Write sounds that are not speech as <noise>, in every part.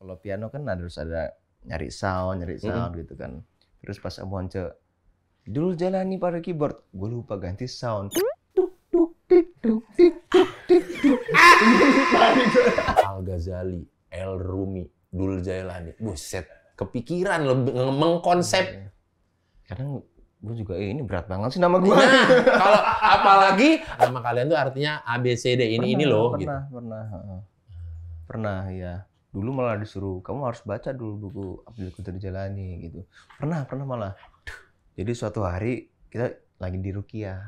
kalau piano kan harus ada nyari sound nyari sound hmm. gitu kan terus pas aku once dulu jalani pada keyboard gue lupa ganti sound Al Ghazali, El Rumi, Dul Jailani, buset, kepikiran lebih mengkonsep. Iya. Kadang gue juga eh, ini berat banget sih nama gue. Nah, kalau apalagi nama kalian tuh artinya A B C D ini pernah, ini loh. Pernah, gitu. pernah, pernah ya dulu malah disuruh kamu harus baca dulu buku Abdul Qadir Jalani gitu pernah pernah malah jadi suatu hari kita lagi di Rukia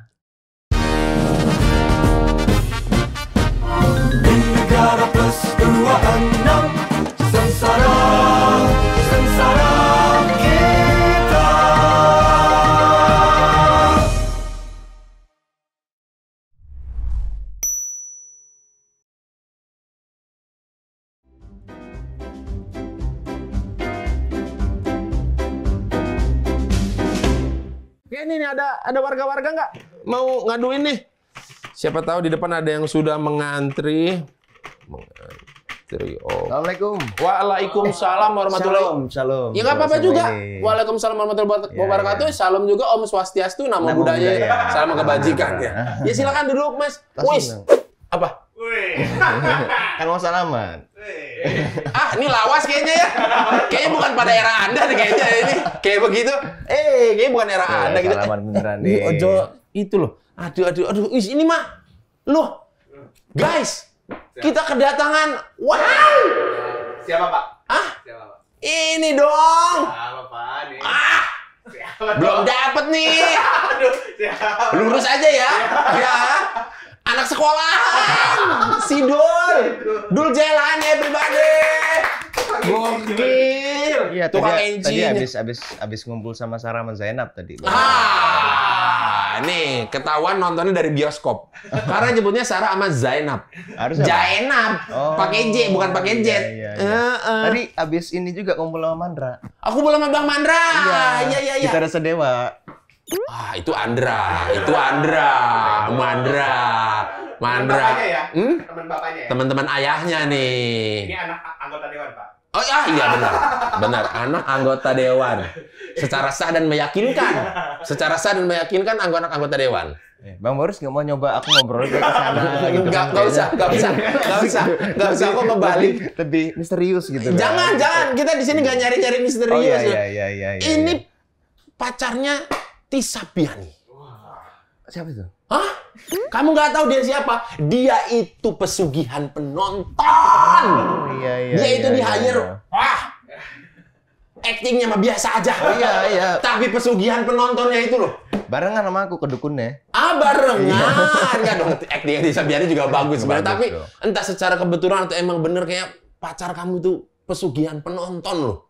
ini nih ada ada warga-warga nggak mau ngaduin nih? Siapa tahu di depan ada yang sudah mengantri. Mengantri. Oh. Assalamualaikum. Waalaikumsalam warahmatullahi wabarakatuh. Salam. Ya nggak apa-apa juga. Waalaikumsalam warahmatullahi wabarakatuh. Ya, ya. ya. Salam juga Om Swastiastu, nama, nama budaya, budaya. salam kebajikan ya. <laughs> Ya silakan duduk Mas. Wis. Apa? kan mau salaman. ah, ini lawas kayaknya ya. Kayaknya bukan pada era Anda nih kayaknya ini. Kayak begitu. Eh, kayaknya bukan era iya, Anda gitu. Salaman beneran nih. Ojo itu loh. Aduh, aduh, aduh. Is, ini mah. Loh. Guys, kita kedatangan. Wow. Siapa, Pak? Ah? Siapa, Pak? Ini dong. Siapa, Pak? Nih. Ah. Siapa, Belum dapat nih. Aduh, siapa? Lurus aja ya. Ya anak sekolah si Dul Dul Jalan everybody gokil iya tukang tadi, engine tadi abis abis abis ngumpul sama Sarah Zainab tadi ah nih ketahuan nontonnya dari bioskop karena nyebutnya Sarah sama Zainab harus Zainab oh, pakai J bukan iya, pakai Z iya, iya, iya. Uh, uh. tadi abis ini juga ngumpul sama Mandra aku ngumpul sama Bang Mandra iya iya iya, iya. kita ada sedewa Ah, itu Andra, itu Andra, Mandra, Mandra. Teman ya? Hmm? Teman ya? teman ayahnya nih. Ini anak anggota dewan, Pak. Oh ya, iya benar. Benar, anak anggota dewan. Secara sah dan meyakinkan. Secara sah dan meyakinkan anggota anggota dewan. Eh, bang Boris nggak mau nyoba aku ngobrol ke sana gitu. Kan. Gak, gak usah, gak bisa, gak bisa. Gak usah. Aku kebalik Lebih, misterius gitu. Kan. Jangan, bang. jangan. Kita di sini nggak nyari-nyari misterius. Oh, iya, iya, iya, iya, iya, Ini pacarnya Tisa Biani. Siapa itu? Hah? Hmm? Kamu nggak tahu dia siapa? Dia itu pesugihan penonton. Oh, iya, iya, dia itu iya, di hire. Iya, iya. Wah, actingnya mah biasa aja. Oh, iya, iya. Tapi pesugihan penontonnya itu loh. Barengan sama aku ke dukunnya. Ah, barengan. Enggak iya. <laughs> dong, acting yang Biani juga bagus sebenarnya. Tapi dong. entah secara kebetulan atau emang bener kayak pacar kamu itu pesugihan penonton loh.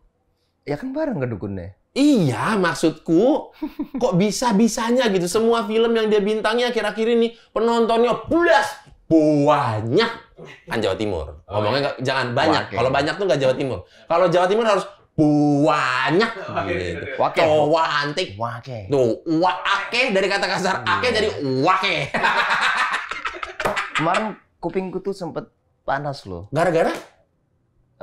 Ya kan bareng ke dukunnya. Iya, maksudku kok bisa-bisanya gitu semua film yang dia bintangnya akhir-akhir ini penontonnya plus banyak kan Jawa Timur. Oh, Ngomongnya gak, jangan banyak. Kalau banyak tuh nggak Jawa Timur. Kalau Jawa Timur harus banyak gitu. Wake. Tuh, Wake. Tuh, wake dari kata kasar hmm. ake jadi wake. Kemarin kupingku tuh sempet panas loh. Gara-gara?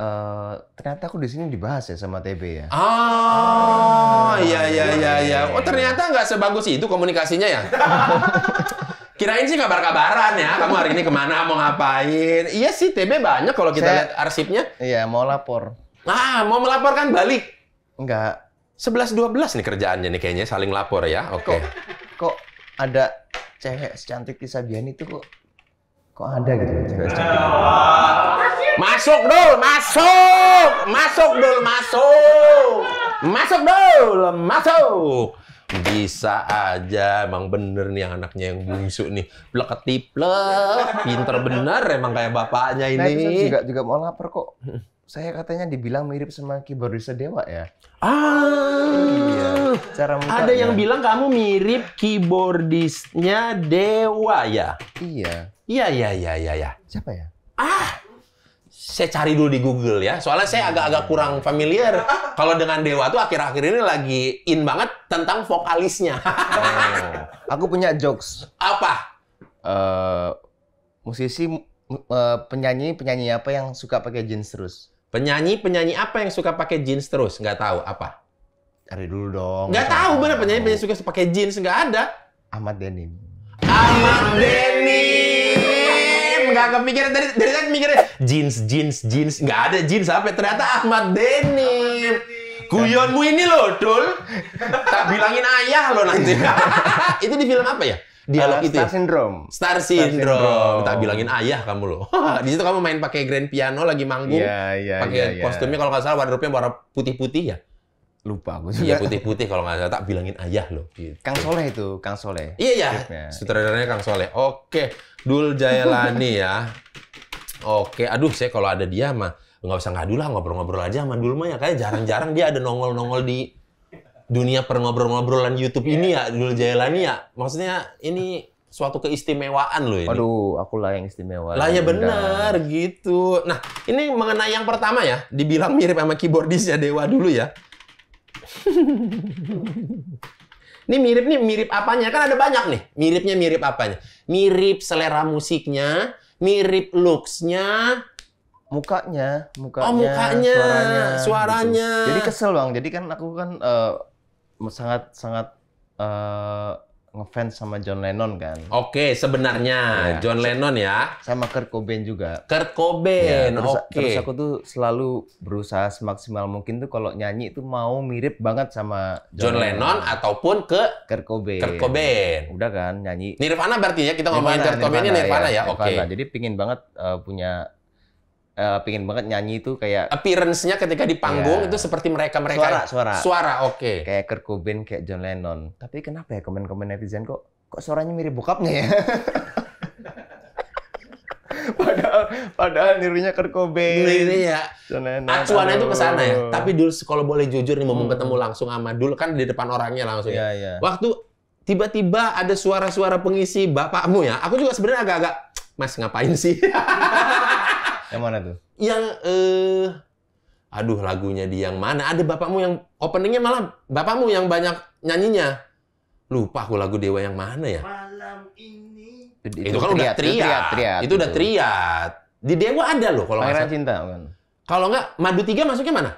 Uh, ternyata aku di sini dibahas ya sama TB ya. oh iya iya iya iya. Oh, ternyata nggak sebagus itu komunikasinya ya. <laughs> Kirain sih kabar-kabaran ya, kamu hari ini kemana, mau ngapain. Iya sih, TB banyak kalau kita lihat arsipnya. Iya, mau lapor. Ah, mau melaporkan balik? Enggak. 11-12 nih kerjaannya nih kayaknya, saling lapor ya, oke. Okay. Kok, kok ada cewek secantik Lisa itu kok, kok ada gitu ya, cewek secantik. Ah. Masuk dul, masuk. Masuk dul, masuk. Masuk dul, masuk. Bisa aja emang bener nih yang anaknya yang bungsu nih. Pleketiplek, pinter bener emang kayak bapaknya nah, ini. Nah, juga juga mau lapar kok. Saya katanya dibilang mirip sama Kibar Dewa ya. Ah. Iya cara mukanya. Ada yang bilang kamu mirip keyboardisnya Dewa ya? Iya. Iya, iya, iya, iya, iya. Siapa ya? Ah, saya cari dulu di Google ya. Soalnya saya hmm. agak-agak kurang familiar. <laughs> Kalau dengan Dewa tuh akhir-akhir ini lagi in banget tentang vokalisnya. oh, aku punya jokes. Apa? Uh, musisi uh, penyanyi penyanyi apa yang suka pakai jeans terus? Penyanyi penyanyi apa yang suka pakai jeans terus? Gak tahu apa? Cari dulu dong. Gak tahu bener penyanyi penyanyi suka pakai jeans nggak ada. Ahmad Denim. Ahmad Denim nggak kepikiran dari dari tadi mikirnya jeans jeans jeans nggak ada jeans apa ternyata Ahmad Denim. Guyonmu ini loh, Dul. Tak bilangin ayah lo nanti. <laughs> itu di film apa ya? Dialog uh, itu. Ya? Star ya? Syndrome. Star Syndrome. Tak bilangin ayah kamu loh. <laughs> di situ kamu main pakai grand piano lagi manggung. Iya, yeah, iya, yeah, Pakai yeah, iya. kostumnya kalau nggak salah warna putih-putih ya lupa aku sih Iya putih-putih kalau nggak salah tak bilangin ayah loh. Gitu. Kang Soleh itu, Kang Soleh. Iya iya sutradaranya Kang Soleh. Oke, Dul Jailani ya. Oke, aduh saya kalau ada dia mah nggak usah ngadu lah ngobrol-ngobrol aja sama Dul mah ya kayak jarang-jarang dia ada nongol-nongol di dunia perngobrol-ngobrolan YouTube ini ya Dul Jailani ya. Maksudnya ini suatu keistimewaan loh ini. Aduh, aku lah yang istimewa. Lah ya benar gitu. Nah, ini mengenai yang pertama ya, dibilang mirip sama keyboardisnya Dewa dulu ya. Ini mirip nih, mirip apanya? Kan ada banyak nih. Miripnya mirip apanya? Mirip selera musiknya, mirip looks-nya, mukanya, mukanya, oh, mukanya, suaranya, gitu. suaranya. Gitu. Jadi kesel bang. Jadi kan aku kan uh, sangat sangat uh, ngefans sama John Lennon kan. Oke, sebenarnya ya. John Lennon ya. Sama Kurt Cobain juga. Kurt Cobain. Ya, Oke. Terus aku tuh selalu berusaha semaksimal mungkin tuh kalau nyanyi itu mau mirip banget sama John, John Lennon, Lennon ataupun ke Kurt Cobain. Kurt Cobain. Udah kan nyanyi. Nirvana berarti ya kita ngomongin Kurt Cobain ini Nirvana ya. ya. Oke. Okay. Jadi pingin banget uh, punya uh, pingin banget nyanyi itu kayak appearance-nya ketika di panggung yeah. itu seperti mereka-mereka suara suara suara oke okay. kayak Kurt Cobain kayak John Lennon tapi kenapa ya komen-komen netizen kok kok suaranya mirip bokapnya ya <laughs> padahal padahal nirunya Kurt Cobain ini ya John Lennon acuannya itu ke sana ya tapi dulu kalau boleh jujur nih mau hmm. ketemu langsung sama dulu kan di depan orangnya langsung yeah, ya yeah. Iya. waktu tiba-tiba ada suara-suara pengisi bapakmu ya aku juga sebenarnya agak-agak Mas ngapain sih? <laughs> Yang mana tuh? Yang eh aduh lagunya di yang mana? Ada bapakmu yang openingnya malah bapakmu yang banyak nyanyinya. Lupa aku lagu Dewa yang mana ya? Malam ini. Itu, itu, kan udah triat. Itu, triat, triat, itu udah triat. Di Dewa ada loh kalau Pangeran Cinta kan. Kalau enggak Madu tiga masuknya mana?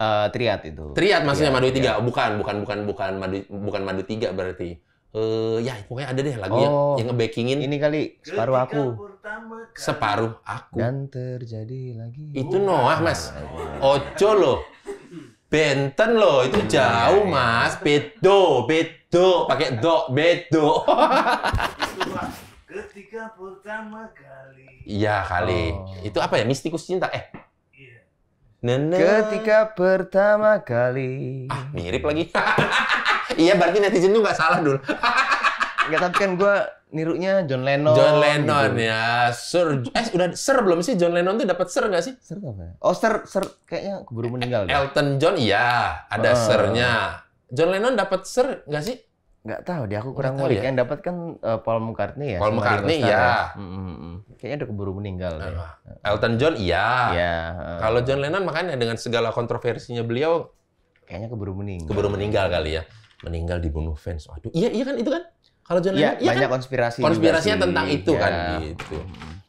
Uh, eh, triat itu. Triat maksudnya iya, Madu tiga. Triat. Oh, bukan, bukan, bukan, bukan Madu bukan Madu tiga berarti. Eh uh, ya pokoknya ada deh lagunya oh, yang yang ngebakingin. Ini kali separuh aku pertama Separuh aku. Dan terjadi lagi. Itu Noah, Mas. Oh, iya. Ojo lo Benten lo itu iya. jauh mas. Bedo, bedo, pakai do, bedo. <laughs> Ketika pertama kali. Iya kali. Oh. Itu apa ya? Mistikus cinta. Eh. Iya. Ketika pertama kali. Ah, mirip lagi. <laughs> iya, berarti netizen tuh nggak salah dulu. nggak tapi kan gue nirunya John Lennon. John Lennon gitu. ya, Sir. Eh udah ser belum sih John Lennon tuh dapat ser nggak sih? Sir apa? Ya? Oh ser ser kayaknya keburu eh, meninggal. El Elton John iya, ada oh. John Lennon dapat ser nggak sih? Nggak tahu dia aku kurang ngulik. Ya? Yang dapat kan uh, Paul McCartney ya. Paul McCartney ya. iya, Mm -hmm. Kayaknya udah keburu meninggal. Uh, deh. Elton John iya. Iya. Uh. Kalau John Lennon makanya dengan segala kontroversinya beliau kayaknya keburu meninggal. Keburu meninggal kali ya. Meninggal dibunuh fans. Waduh, iya iya kan itu kan? Kalau John ya, Lennon, ya, ya banyak kan? konspirasi. Konspirasinya juga tentang itu kan, ya. kan gitu.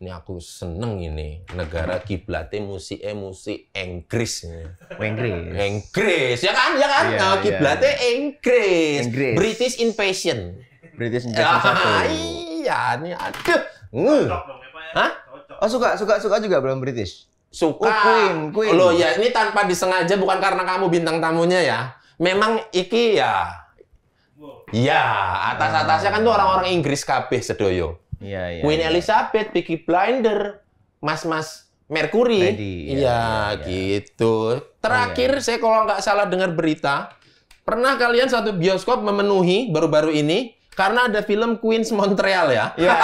Ini aku seneng ini negara kiblatnya musik eh musik Inggris. Oh, Inggris. Inggris ya kan ya kan. Ya, nah, iya. kiblatnya ya. Inggris. Inggris. British Invasion. British Invasion ah, satu. Iya nih aduh. Cocok ya, ya? Hah? Oh suka suka suka juga belum British suka. Oh, Queen, Queen. Loh ya ini tanpa disengaja bukan karena kamu bintang tamunya ya. Memang iki ya Iya, atas-atasnya kan tuh orang-orang Inggris kabeh sedoyo. Iya, iya. Queen iya. Elizabeth, Piggy Blinder, mas-mas Mercury. Iya, ya, iya, gitu. Terakhir iya. saya kalau nggak salah dengar berita, pernah kalian satu bioskop memenuhi baru-baru ini karena ada film Queens Montreal ya. Iya. <laughs>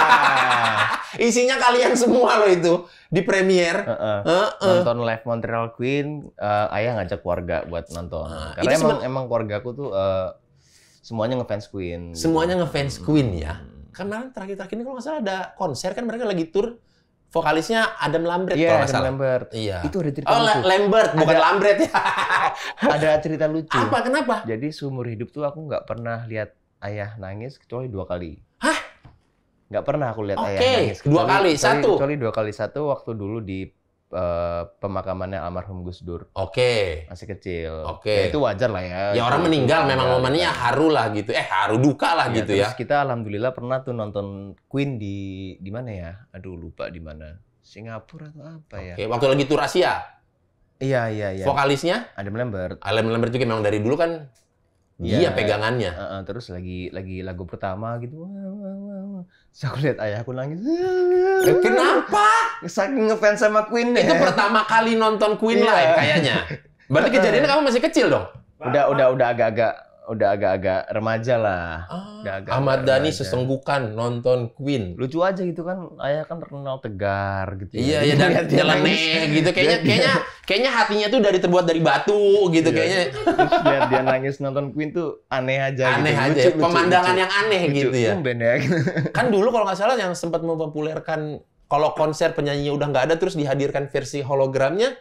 Isinya kalian semua loh itu di premier. Uh -uh. Uh -uh. Nonton live Montreal Queen, uh, ayah ngajak keluarga buat nonton. Uh, karena emang emang keluarga aku tuh uh, Semuanya ngefans Queen. Gitu. Semuanya ngefans hmm. Queen ya. Karena terakhir-terakhir ini kalau nggak salah ada konser kan mereka lagi tour. vokalisnya Adam Lambert yeah, kalau nggak salah. Lambert. Iya. Itu ada cerita oh, lucu. Oh, Lambert bukan ada, Lambert ya. <laughs> ada cerita lucu. Apa kenapa? Jadi seumur hidup tuh aku nggak pernah lihat ayah nangis kecuali dua kali. Hah? Nggak pernah aku lihat okay. ayah nangis. Oke. dua kali, satu. Kecuali dua kali satu waktu dulu di Eh, pemakamannya almarhum Gus Dur. Oke. Okay. Masih kecil. Oke. Okay. Ya, itu wajar lah ya. Ya orang meninggal itu memang momennya haru lah gitu. Eh haru duka lah ya, gitu terus ya. Kita alhamdulillah pernah tuh nonton Queen di di mana ya? Aduh lupa di mana. Singapura atau apa okay. ya? Oke, waktu lagi tur Asia. Iya, iya, iya. Vokalisnya? Adam Lambert. Adam Lambert juga memang dari dulu kan Iya pegangannya. Uh, uh, terus lagi lagi lagu pertama gitu. Terus aku lihat ayahku nangis. Eh, kenapa? Saking ngefans sama Queen itu Itu ya. pertama kali nonton Queen yeah. live kayaknya. Berarti kejadiannya kamu masih kecil dong? Udah udah udah agak-agak udah agak-agak remaja lah. Ah, udah agak Ahmad Dhani sesenggukan nonton Queen. Lucu aja gitu kan, ayah kan terkenal tegar gitu. Ya. Iya, iya dan <laughs> nyeleneh gitu kayaknya dia, kayaknya kayaknya hatinya tuh dari terbuat dari batu gitu iya. kayaknya. Terus lihat dia nangis nonton Queen tuh aneh aja gitu. aneh gitu. aja, lucu, pemandangan lucu, yang aneh lucu. gitu ya. Tumben ya. <laughs> kan dulu kalau nggak salah yang sempat mempopulerkan kalau konser penyanyinya udah nggak ada terus dihadirkan versi hologramnya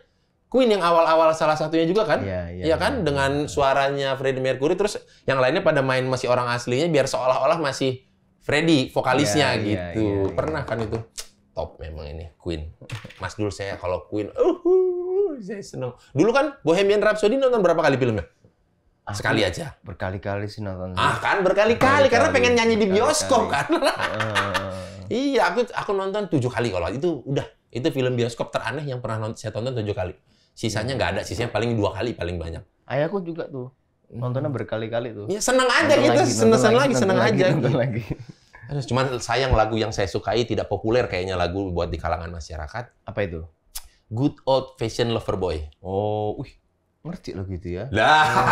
Queen yang awal-awal salah satunya juga kan? ya, ya, Ya kan? Ya. Dengan suaranya Freddie Mercury terus yang lainnya pada main masih orang aslinya biar seolah-olah masih Freddie vokalisnya ya, gitu. Ya, ya, ya. Pernah kan itu? Top memang ini Queen. Mas dulu saya kalau Queen, uh, saya seneng. Dulu kan Bohemian Rhapsody nonton berapa kali filmnya? Sekali aja. Berkali-kali sih nonton. Ah kan berkali-kali berkali karena pengen nyanyi di bioskop kan. iya, aku aku nonton tujuh kali kalau itu udah itu film bioskop teraneh yang pernah saya tonton tujuh kali sisanya hmm. nggak ada sisanya paling dua kali paling banyak ayahku juga tuh hmm. nontonnya berkali-kali tuh ya senang aja nonton kita gitu. senang, senang lagi, seneng aja nonton lagi Aduh, cuman sayang lagu yang saya sukai tidak populer kayaknya lagu buat di kalangan masyarakat. Apa itu? Good Old Fashion Lover Boy. Oh, wih, ngerti lo gitu ya. Lah. Oh.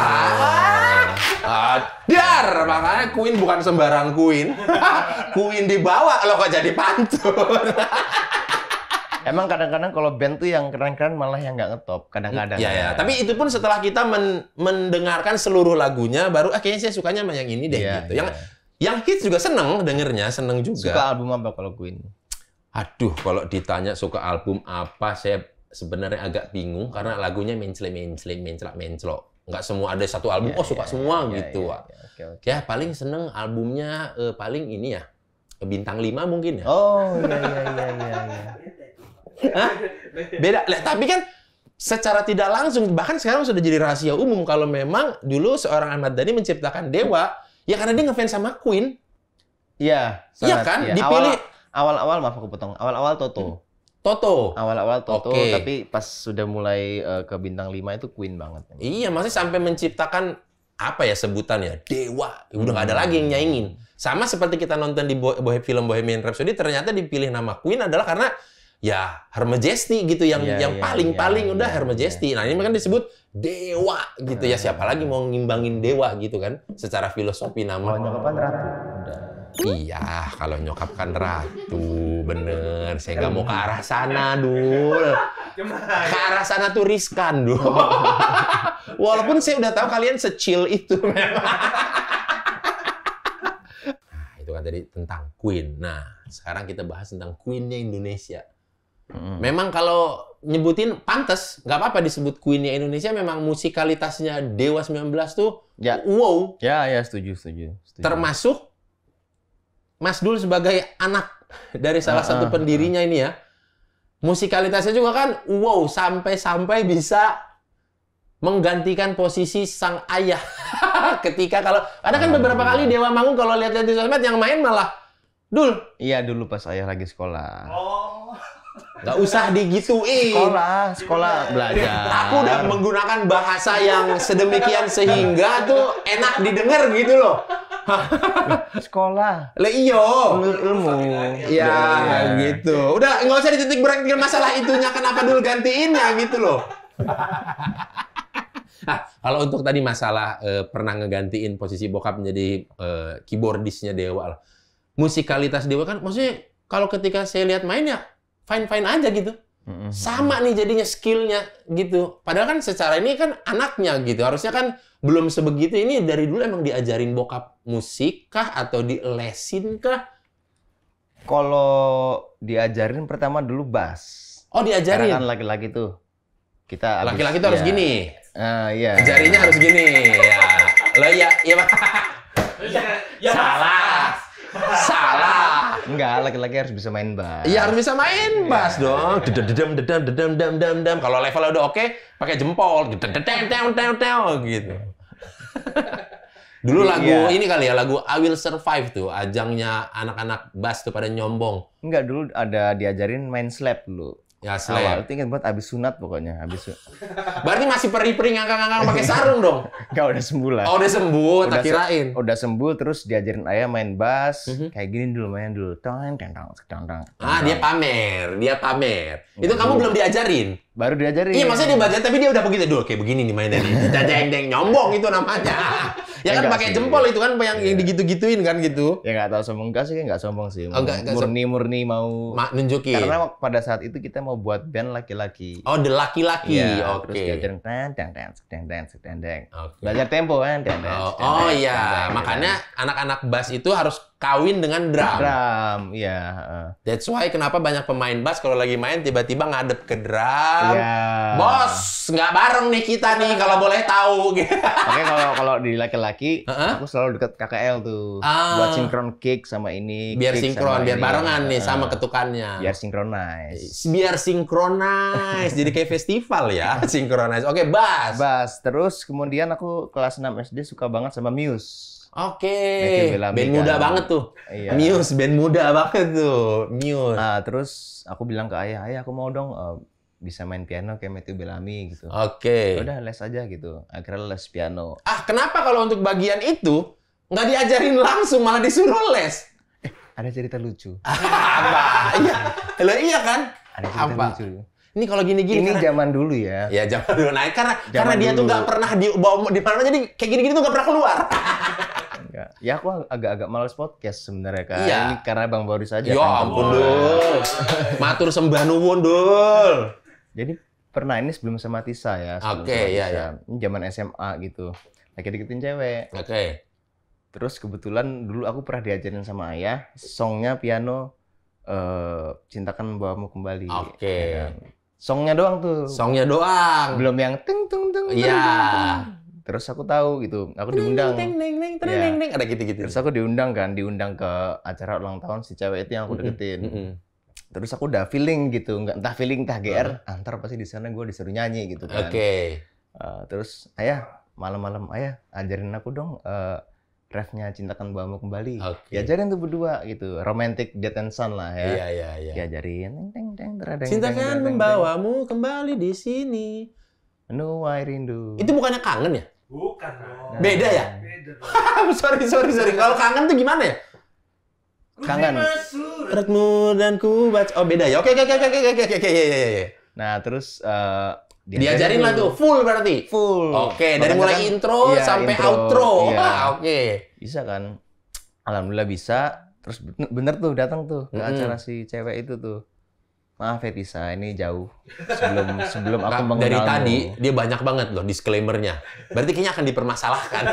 Ah. Adar, makanya Queen bukan sembarang Queen. <laughs> Queen dibawa lo kok jadi pantun. <laughs> Emang kadang-kadang kalau band tuh yang keren-keren malah yang nggak ngetop kadang-kadang. Iya, ya. tapi itu pun setelah kita men mendengarkan seluruh lagunya baru ah, kayaknya saya sukanya sama yang ini deh ya, gitu. Ya. Yang iya. yang hits juga seneng dengernya, seneng juga. Suka album apa kalau Queen? Aduh, kalau ditanya suka album apa, saya sebenarnya agak bingung karena lagunya mencele mencele mencela mencelo. Nggak semua ada satu album, ya, oh suka ya, semua ya, gitu. Ya, ya, okay, okay. ya paling seneng albumnya uh, paling ini ya bintang 5 mungkin ya. Oh iya iya iya iya. iya. Hah? Beda. lah tapi kan secara tidak langsung bahkan sekarang sudah jadi rahasia umum kalau memang dulu seorang Ahmad Dhani menciptakan Dewa ya karena dia ngefans sama Queen. Iya. Iya kan? Ya. Dipilih awal-awal maaf aku potong. Awal-awal Toto. Toto. Awal-awal Toto, okay. tapi pas sudah mulai uh, ke bintang 5 itu Queen banget. Iya, masih sampai menciptakan apa ya sebutannya dewa ya udah nggak hmm. ada lagi yang nyaingin sama seperti kita nonton di bo film Bohemian Rhapsody ternyata dipilih nama Queen adalah karena ya Her gitu yang yeah, yang paling-paling iya, yeah, paling, yeah, udah yeah, Her Yeah. Nah, ini kan disebut dewa gitu ya. Nah. Siapa lagi mau ngimbangin dewa gitu kan secara filosofi nama. Kalau nyokap kan ratu. Udah. Iya, kalau nyokap kan ratu, bener. Saya nggak mau ke arah sana, dulu. Ke arah sana tuh riskan, Dul. Oh. <laughs> Walaupun saya udah tahu kalian secil itu memang. Nah itu kan tadi tentang Queen. Nah, sekarang kita bahas tentang Queennya Indonesia. Hmm. Memang kalau nyebutin pantas, nggak apa-apa disebut Queennya Indonesia. Memang musikalitasnya Dewa 19 tuh ya. wow. Ya, ya setuju, setuju. setuju. Termasuk Mas Dul sebagai anak dari salah uh, satu ah, pendirinya ah. ini ya. Musikalitasnya juga kan wow sampai-sampai bisa menggantikan posisi sang ayah. <laughs> Ketika kalau ada kan beberapa kali Dewa manggung kalau lihat-lihat di sosmed yang main malah Dul. Iya dulu pas ayah lagi sekolah. Oh. Gak usah digituin. Sekolah, sekolah belajar. Aku udah menggunakan bahasa yang sedemikian sehingga tuh enak didengar gitu loh. <laughs> sekolah. Le iyo. Ilmu. Ya, ya, gitu. Udah nggak usah dititik berat dengan masalah itunya kenapa dulu gantiin ya gitu loh. <laughs> Nah, kalau untuk tadi masalah eh, pernah ngegantiin posisi bokap menjadi eh, keyboardisnya Dewa lah. Musikalitas Dewa kan maksudnya kalau ketika saya lihat mainnya fine fine aja gitu mm-hmm. sama nih jadinya skillnya gitu padahal kan secara ini kan anaknya gitu harusnya kan belum sebegitu ini dari dulu emang diajarin bokap musik kah atau dilesin kah kalau diajarin pertama dulu bass oh diajarin Karena kan laki-laki tuh kita laki-laki tuh ya. harus gini uh, iya. jarinya harus gini ya lo ya ya, ya, ya salah Enggak, laki-laki harus bisa main bass. Iya, harus bisa main iya. bass dong. Dedem dedem dedem dedem dedem dedem Kalau levelnya udah oke, pakai jempol. dedem dedem dedem dedem gitu. Dulu iya. lagu ini kali ya, lagu I Will Survive tuh, ajangnya anak-anak bass tuh pada nyombong. Enggak, dulu ada diajarin main slap dulu. Ya, Awal itu ingat buat habis sunat pokoknya, habis sunat. <laughs> Berarti masih perih-perih ngangkang-ngangkang pakai sarung dong. Enggak <laughs> udah sembuh lah. Oh, udah sembuh, udah tak kirain. Se udah sembuh terus diajarin ayah main bass, mm -hmm. kayak gini dulu main dulu. Tong tong tong tong. Ah, dia pamer, dia pamer. Itu iya, kamu iya. belum diajarin baru diajarin. Iya, maksudnya dibaca tapi dia udah begitu dulu kayak begini nih mainnya nih. Deng deng nyombong itu namanya. ya, kan pakai jempol itu kan yang, yang digitu-gituin kan gitu. Ya nggak tahu sombong enggak sih, nggak sombong sih. murni-murni mau nunjukin. Karena pada saat itu kita mau buat band laki-laki. Oh, the laki-laki. Ya, Oke. Terus diajarin deng deng deng deng deng deng Belajar tempo kan deng deng. Oh, oh iya, makanya anak-anak bass itu harus kawin dengan drum. Drum, ya. Yeah. That's why kenapa banyak pemain bass kalau lagi main tiba-tiba ngadep ke drum. Yeah. Bos, nggak bareng nih kita nih kalau boleh tahu. Oke, <laughs> kalau kalau di laki-laki, uh-huh. aku selalu deket KKL tuh ah. buat sinkron kick sama ini. Biar sinkron, biar ini. barengan nih sama ketukannya. Biar sinkronize. Biar sinkronize, jadi kayak festival ya, <laughs> sinkronize. Oke, okay, bass. Bass. Terus kemudian aku kelas 6 SD suka banget sama Muse. Oke, okay. band muda kan. banget tuh. Iya. Muse, band muda banget tuh. Muse. Nah, terus aku bilang ke ayah, ayah aku mau dong uh, bisa main piano kayak Matthew Bellamy gitu. Oke. Okay. Ya udah les aja gitu. Akhirnya les piano. Ah, kenapa kalau untuk bagian itu nggak diajarin langsung malah disuruh les? Eh, ada cerita lucu. <laughs> Apa? iya, lo iya kan? Ada cerita Apa? lucu. Ini kalau gini-gini ini karena, zaman dulu ya. Ya zaman dulu naik karena zaman karena dia dulu. tuh nggak pernah di bawa di mana jadi kayak gini-gini tuh nggak pernah keluar. Ya aku agak-agak males podcast sebenarnya kan. Iya. Ini karena Bang Boris aja. Ya kan, ampun, Dul. Matur sembah nuwun, Dul. Jadi pernah ini sebelum sama Tisa ya. Oke, okay, iya, iya. Ini zaman SMA gitu. Lagi deketin cewek. Oke. Okay. Terus kebetulan dulu aku pernah diajarin sama ayah, songnya piano uh, cintakan membawamu kembali. Oke. Okay. Ya Songnya doang tuh. Songnya doang. Belum yang teng teng teng. Iya. Terus aku tahu gitu, aku diundang. Teng teng teng teng iya. teng teng ada gitu-gitu. Terus aku diundang kan, diundang ke acara ulang tahun si cewek itu yang aku deketin. Terus aku udah feeling gitu, nggak entah feeling entah GR, antar pasti di sana gue disuruh nyanyi gitu kan. Oke. Okay. Eh, terus ayah malam-malam ayah ajarin aku dong uh, refnya cintakan buahmu kembali. Okay. Diajarin tuh berdua gitu, romantic dead and son lah ya. Iya iya iya. Diajarin Cintakan membawamu kembali di sini. Menuai rindu. Itu bukannya kangen ya? Bukan. Nah, beda ya? Beda. <laughs> sorry sorry sorry. Kalau kangen tuh gimana ya? Kangen. Retmu dan ku baca. Oh beda ya. oke Oke oke oke oke oke oke oke. Nah terus uh, Diajarin, lah tuh full berarti. Full. Oke, okay, dari mulai kan, intro ya, sampai intro, outro. Iya. oke. Okay. Bisa kan? Alhamdulillah bisa. Terus bener, tuh datang tuh ke -hmm. acara si cewek itu tuh. Maaf ya Tisa, ini jauh. Sebelum <laughs> sebelum aku nah, mengenalmu. Dari tadi dia banyak banget loh disclaimernya. Berarti kayaknya akan dipermasalahkan.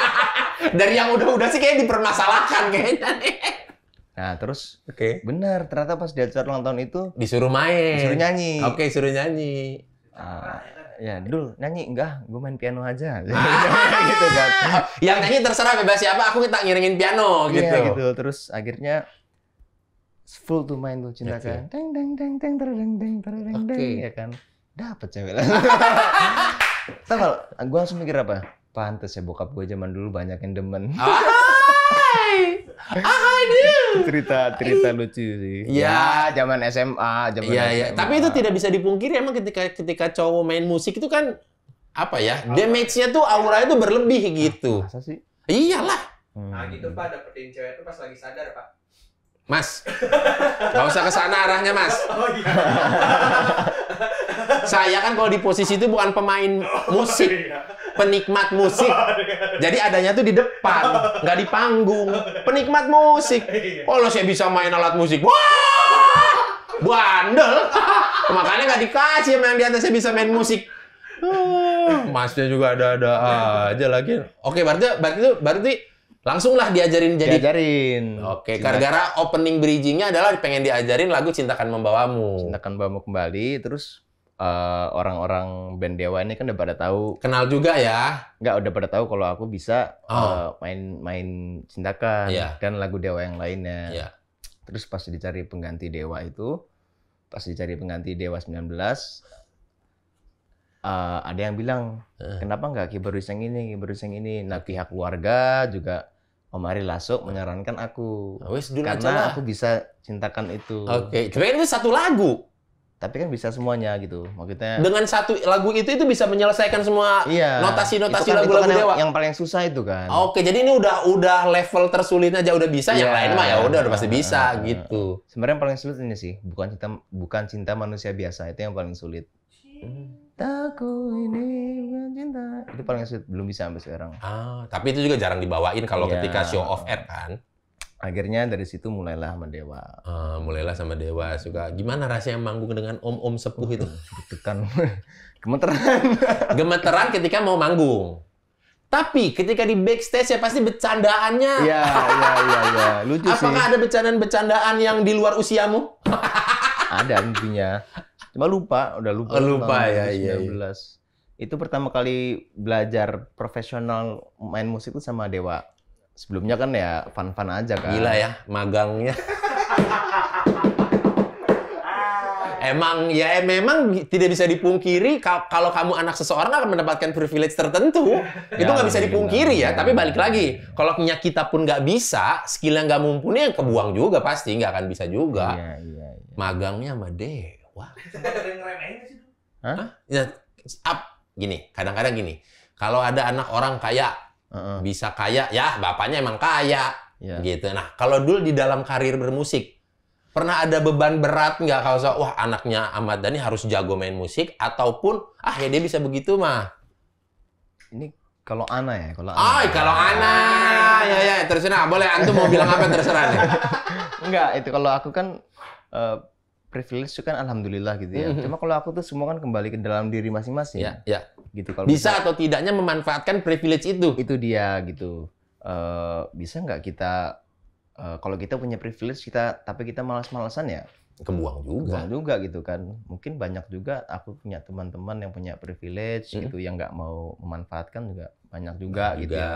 <laughs> dari yang udah-udah sih kayaknya dipermasalahkan kayaknya nih. Nah terus, oke, okay. benar ternyata pas di ulang tahun itu disuruh main, disuruh nyanyi. Oke, okay, suruh nyanyi. Ah, ya, kan? ya dulu nyanyi enggak, gue main piano aja. Ah, <laughs> gitu kan. <laughs> Yang nyanyi terserah bebas siapa, aku kita ngiringin piano iya, gitu. Iya gitu. Terus akhirnya full tuh main tuh cinta kan. Deng deng deng deng deng deng deng deng ya kan. Dapat cewek lah. <laughs> Tahu gue langsung mikir apa? Pantes ya bokap gue zaman dulu banyak yang demen. Ah. Ah, do. Cerita cerita lucu sih. Iya. Ya, zaman SMA, zaman ya, SMA. Ya. Tapi itu tidak bisa dipungkiri emang ketika ketika cowok main musik itu kan apa ya? Damage-nya tuh auranya tuh berlebih gitu. Ah, masa sih? Iyalah. Nah, gitu Pak dapetin cewek itu pas lagi sadar, Pak. Mas, Enggak usah ke sana arahnya, Mas. <laughs> Oh, iya. Saya kan kalau di posisi itu bukan pemain <laughs> oh, musik. Oh, iya penikmat musik. Oh, iya. Jadi adanya tuh di depan, nggak di panggung. Penikmat musik. Iya. Oh, lo saya bisa main alat musik, wah, bandel. <laughs> Makanya nggak dikasih sama yang di atasnya bisa main musik. Eh, masnya juga ada-ada aja lagi. Oke, berarti berarti itu berarti langsunglah diajarin jadi diajarin. Oke, gara-gara opening bridgingnya adalah pengen diajarin lagu Cintakan Membawamu. Cintakan Membawamu kembali, terus orang eh, orang-orang band Dewa ini kan udah pada tahu. Kenal juga ya? Nggak, udah pada tahu kalau aku bisa oh. uh, main main cintakan yeah. dan lagu Dewa yang lainnya. Yeah. Terus pas dicari pengganti Dewa itu, pas dicari pengganti Dewa 19, uh, eh, ada yang bilang, kenapa nggak Ki yang ini, Ki yang ini. Nah pihak warga juga Om Ari Lasso menyarankan aku. karena aku bisa cintakan itu. Oke, okay. tapi kan itu satu lagu tapi kan bisa semuanya gitu maksudnya dengan satu lagu itu itu bisa menyelesaikan semua iya, notasi notasi kan, lagu-lagu kan dewa yang, paling susah itu kan oke jadi ini udah udah level tersulit aja udah bisa yeah, yang iya. lain mah ya udah udah pasti bisa uh, gitu sebenarnya paling sulit ini sih bukan cinta bukan cinta manusia biasa itu yang paling sulit cintaku ini bukan cinta itu paling sulit belum bisa sampai sekarang ah tapi itu juga jarang dibawain kalau yeah. ketika show off air kan akhirnya dari situ mulailah sama Dewa. Uh, mulailah sama Dewa suka. Gimana rasanya manggung dengan om-om sepuh itu? kan <laughs> gemeteran. <laughs> gemeteran ketika mau manggung. Tapi ketika di backstage ya pasti bercandaannya. Iya, iya, iya, ya. lucu Apakah sih. Apakah ada bercandaan-bercandaan yang di luar usiamu? <laughs> ada intinya, Cuma lupa, udah lupa. Oh, lupa ya, iya, iya. Itu pertama kali belajar profesional main musik itu sama Dewa sebelumnya kan ya fun-fun aja kan. Gila ya, magangnya. emang ya memang tidak bisa dipungkiri kalau kamu anak seseorang akan mendapatkan privilege tertentu <laughs> ya, itu nggak bisa dipungkiri ya. ya tapi balik lagi kalau punya kita pun nggak bisa skillnya nggak mumpuni yang kebuang juga pasti nggak akan bisa juga ya, ya, ya. magangnya sama dewa Hah? Ya, gini kadang-kadang gini kalau ada anak orang kayak bisa kaya ya bapaknya emang kaya yeah. gitu nah kalau dulu di dalam karir bermusik pernah ada beban berat nggak kalau so wah anaknya Ahmad Dhani harus jago main musik ataupun ah ya dia bisa begitu mah ini kalau anak ya kalau Ana oh kalau anak ya ya terserah boleh antum mau bilang apa terserah nih <laughs> enggak itu kalau aku kan uh, privilege itu kan alhamdulillah gitu ya. Mm-hmm. Cuma kalau aku tuh semua kan kembali ke dalam diri masing-masing. ya. ya gitu kalau bisa kita, atau tidaknya memanfaatkan privilege itu itu dia gitu uh, bisa nggak kita uh, kalau kita punya privilege kita tapi kita malas-malasan ya kebuang juga kebuang juga gitu kan mungkin banyak juga aku punya teman-teman yang punya privilege hmm. gitu yang nggak mau memanfaatkan juga banyak juga, nah, gitu ya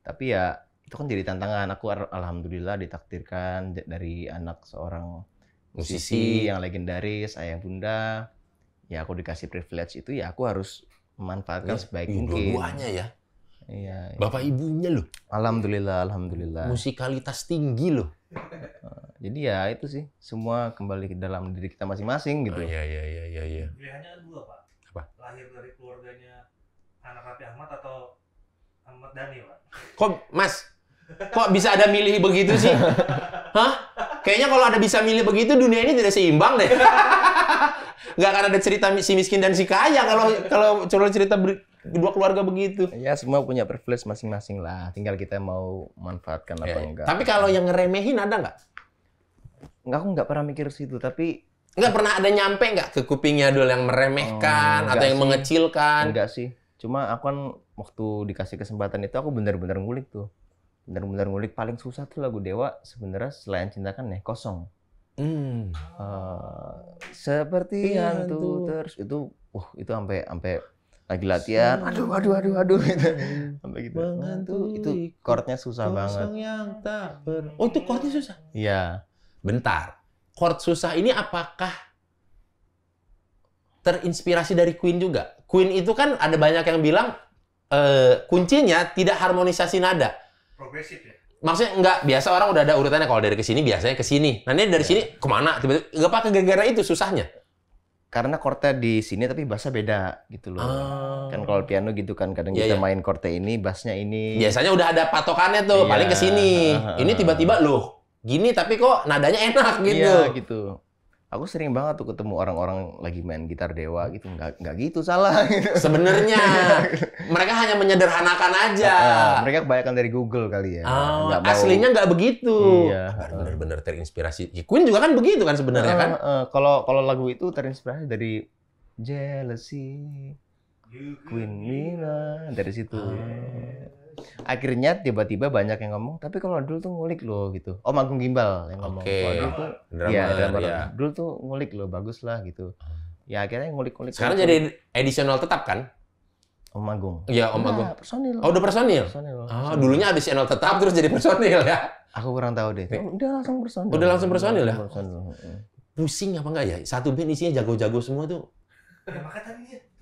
tapi ya itu kan jadi tantangan aku alhamdulillah ditakdirkan dari anak seorang musisi, musisi yang legendaris ayah bunda ya aku dikasih privilege itu ya aku harus memanfaatkan ya, sebaik mungkin. Dua-duanya ya. Iya, Bapak ibunya loh. Alhamdulillah, alhamdulillah. Musikalitas tinggi loh. Jadi ya itu sih, semua kembali ke dalam diri kita masing-masing gitu. iya, iya, iya, iya, iya. Pilihannya dua, Pak. Apa? Lahir dari keluarganya anak Rapi Ahmad atau Ahmad Dhani, Kok, Mas? Kok bisa ada milih begitu sih? Hah? Kayaknya kalau ada bisa milih begitu dunia ini tidak seimbang deh. <laughs> Gak akan ada cerita si miskin dan si kaya kalau kalau cerita cerita ber, dua keluarga begitu. Ya semua punya privilege masing-masing lah. Tinggal kita mau manfaatkan apa ya, enggak. Tapi kalau yang ngeremehin ada nggak? Enggak, aku nggak pernah mikir situ. Tapi nggak pernah ada nyampe nggak ke kupingnya dulu yang meremehkan hmm, atau yang sih. mengecilkan? Enggak sih. Cuma aku kan waktu dikasih kesempatan itu aku benar-benar ngulik tuh benar-benar ngulik paling susah tuh lagu Dewa sebenarnya selain cinta kan ya kosong. Hmm. Uh, seperti yang hantu terus itu uh itu sampai sampai lagi latihan aduh aduh aduh aduh gitu <laughs> sampai gitu Menghantui itu chordnya susah banget yang tak ber... oh itu chordnya susah iya bentar chord susah ini apakah terinspirasi dari Queen juga Queen itu kan ada banyak yang bilang uh, kuncinya tidak harmonisasi nada progresif ya maksudnya enggak biasa orang udah ada urutannya kalau dari kesini biasanya kesini nanti dari ya. sini kemana tiba-tiba nggak pakai gara-gara itu susahnya karena korte di sini tapi bahasa beda gitu loh. Ah. Kan kalau piano gitu kan kadang ya, kita ya. main korte ini, bassnya ini. Biasanya udah ada patokannya tuh, ya. paling iya. kesini Ini tiba-tiba loh, gini tapi kok nadanya enak iya, gitu. ya, gitu aku sering banget tuh ketemu orang-orang lagi main gitar dewa gitu nggak nggak gitu salah gitu. <laughs> sebenarnya mereka hanya menyederhanakan aja uh, mereka kebanyakan dari Google kali ya oh, nggak aslinya nggak begitu iya, bener-bener terinspirasi ya, Queen juga kan begitu kan sebenarnya uh, kan kalau uh, kalau lagu itu terinspirasi dari jealousy Queen Mina dari situ uh akhirnya tiba-tiba banyak yang ngomong tapi kalau dulu tuh ngulik loh gitu oh manggung Gimbal yang ngomong okay. dulu tuh ya, drama, ya. dulu tuh ngulik loh bagus lah gitu ya akhirnya ngulik-ngulik sekarang jadi additional tetap kan Om Agung iya Om nah, personil oh udah personil, personil. Oh, personil. dulunya additional tetap terus jadi personil ya aku kurang tahu deh udah langsung personil udah langsung personil ya mm. pusing apa enggak ya satu band isinya jago-jago semua tuh